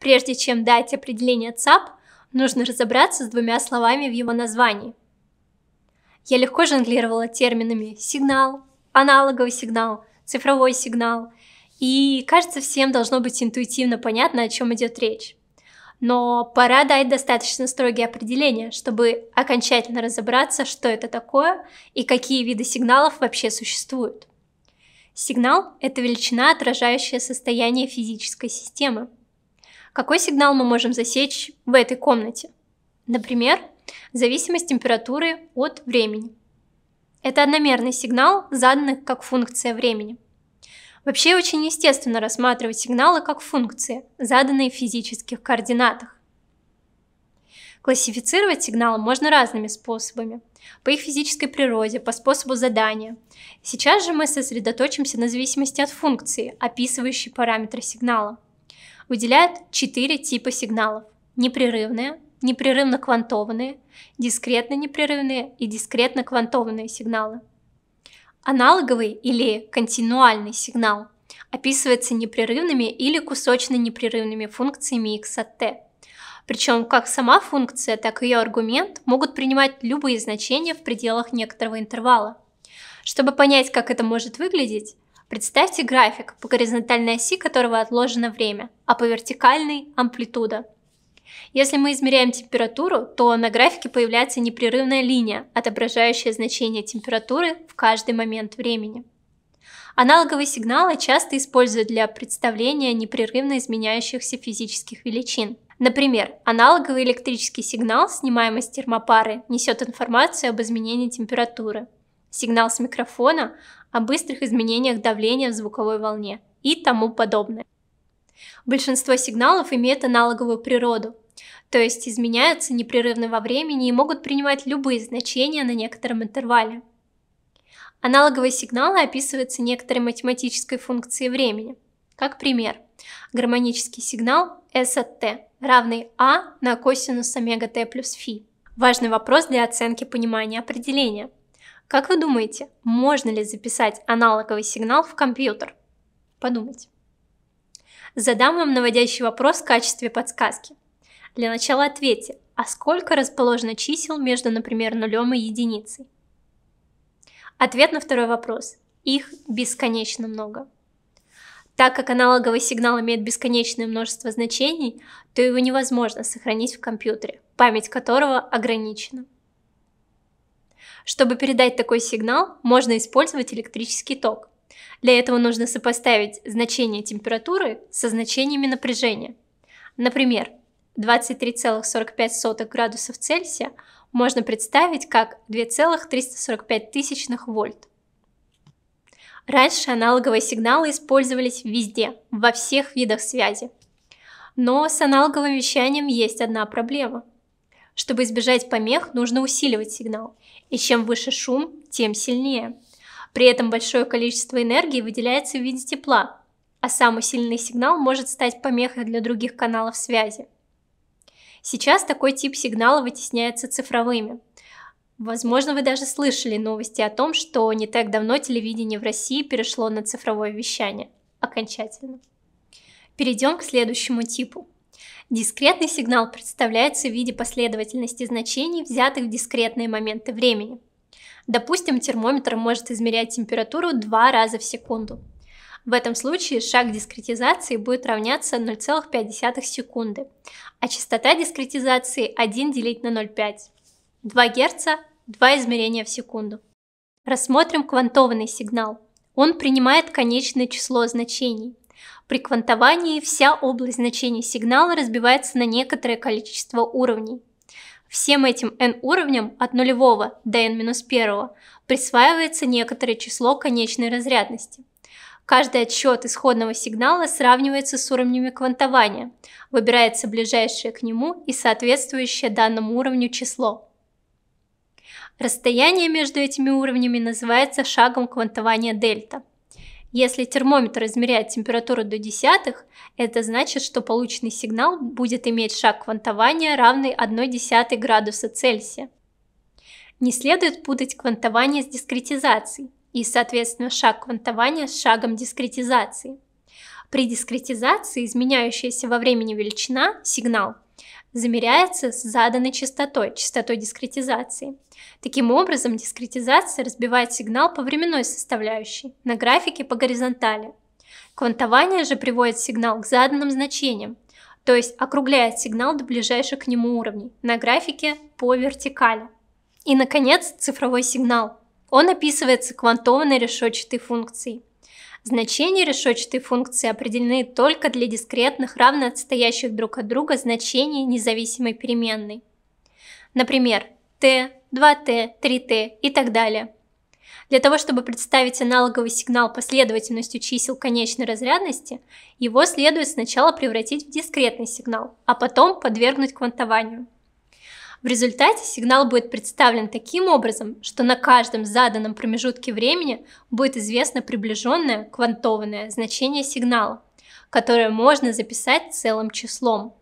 Прежде чем дать определение ЦАП, нужно разобраться с двумя словами в его названии. Я легко жонглировала терминами сигнал, аналоговый сигнал, цифровой сигнал, и кажется, всем должно быть интуитивно понятно, о чем идет речь. Но пора дать достаточно строгие определения, чтобы окончательно разобраться, что это такое и какие виды сигналов вообще существуют. Сигнал – это величина, отражающая состояние физической системы – какой сигнал мы можем засечь в этой комнате? Например, зависимость температуры от времени. Это одномерный сигнал, заданный как функция времени. Вообще очень естественно рассматривать сигналы как функции, заданные в физических координатах. Классифицировать сигналы можно разными способами. По их физической природе, по способу задания. Сейчас же мы сосредоточимся на зависимости от функции, описывающей параметры сигнала выделяют четыре типа сигналов. Непрерывные, непрерывно-квантованные, дискретно-непрерывные и дискретно-квантованные сигналы. Аналоговый или континуальный сигнал описывается непрерывными или кусочно-непрерывными функциями x от t. Причем как сама функция, так и ее аргумент могут принимать любые значения в пределах некоторого интервала. Чтобы понять, как это может выглядеть, Представьте график, по горизонтальной оси которого отложено время, а по вертикальной – амплитуда. Если мы измеряем температуру, то на графике появляется непрерывная линия, отображающая значение температуры в каждый момент времени. Аналоговые сигналы часто используют для представления непрерывно изменяющихся физических величин. Например, аналоговый электрический сигнал, снимаемый с термопары, несет информацию об изменении температуры сигнал с микрофона, о быстрых изменениях давления в звуковой волне и тому подобное. Большинство сигналов имеют аналоговую природу, то есть изменяются непрерывно во времени и могут принимать любые значения на некотором интервале. Аналоговые сигналы описываются некоторой математической функцией времени. Как пример, гармонический сигнал S от t равный а на косинус омега t плюс фи. Важный вопрос для оценки понимания определения – как вы думаете, можно ли записать аналоговый сигнал в компьютер? Подумайте. Задам вам наводящий вопрос в качестве подсказки. Для начала ответьте, а сколько расположено чисел между, например, нулем и единицей? Ответ на второй вопрос. Их бесконечно много. Так как аналоговый сигнал имеет бесконечное множество значений, то его невозможно сохранить в компьютере, память которого ограничена. Чтобы передать такой сигнал, можно использовать электрический ток. Для этого нужно сопоставить значение температуры со значениями напряжения. Например, 23,45 градусов Цельсия можно представить как 2,345 тысячных вольт. Раньше аналоговые сигналы использовались везде, во всех видах связи. Но с аналоговым вещанием есть одна проблема – чтобы избежать помех, нужно усиливать сигнал. И чем выше шум, тем сильнее. При этом большое количество энергии выделяется в виде тепла, а самый сильный сигнал может стать помехой для других каналов связи. Сейчас такой тип сигнала вытесняется цифровыми. Возможно, вы даже слышали новости о том, что не так давно телевидение в России перешло на цифровое вещание. Окончательно. Перейдем к следующему типу Дискретный сигнал представляется в виде последовательности значений, взятых в дискретные моменты времени. Допустим, термометр может измерять температуру два раза в секунду. В этом случае шаг дискретизации будет равняться 0,5 секунды, а частота дискретизации 1 делить на 0,5. 2 Гц – 2 измерения в секунду. Рассмотрим квантованный сигнал. Он принимает конечное число значений. При квантовании вся область значений сигнала разбивается на некоторое количество уровней. Всем этим n уровням от нулевого до n-1 присваивается некоторое число конечной разрядности. Каждый отсчет исходного сигнала сравнивается с уровнями квантования, выбирается ближайшее к нему и соответствующее данному уровню число. Расстояние между этими уровнями называется шагом квантования дельта – если термометр измеряет температуру до десятых, это значит, что полученный сигнал будет иметь шаг квантования равный десятой градуса Цельсия. Не следует путать квантование с дискретизацией и, соответственно, шаг квантования с шагом дискретизации. При дискретизации изменяющаяся во времени величина, сигнал – замеряется с заданной частотой, частотой дискретизации. Таким образом, дискретизация разбивает сигнал по временной составляющей, на графике по горизонтали. Квантование же приводит сигнал к заданным значениям, то есть округляет сигнал до ближайших к нему уровней, на графике по вертикали. И, наконец, цифровой сигнал. Он описывается квантованной решетчатой функцией – Значения решетчатой функции определены только для дискретных, равно отстоящих друг от друга значений независимой переменной. Например, t, 2t, 3t и так далее. Для того, чтобы представить аналоговый сигнал последовательностью чисел конечной разрядности, его следует сначала превратить в дискретный сигнал, а потом подвергнуть квантованию. В результате сигнал будет представлен таким образом, что на каждом заданном промежутке времени будет известно приближенное квантованное значение сигнала, которое можно записать целым числом.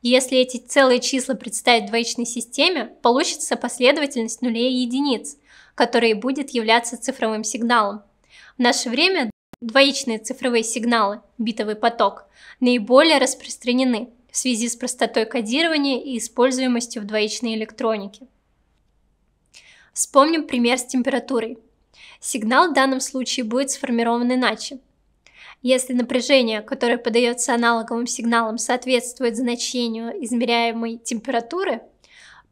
Если эти целые числа представить в двоичной системе, получится последовательность нулей и единиц, которая будет являться цифровым сигналом. В наше время двоичные цифровые сигналы, битовый поток, наиболее распространены – в связи с простотой кодирования и используемостью в двоичной электронике. Вспомним пример с температурой. Сигнал в данном случае будет сформирован иначе. Если напряжение, которое подается аналоговым сигналом, соответствует значению измеряемой температуры,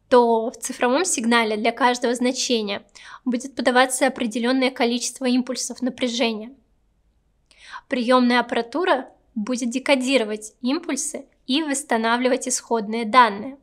то в цифровом сигнале для каждого значения будет подаваться определенное количество импульсов напряжения. Приемная аппаратура будет декодировать импульсы и восстанавливать исходные данные.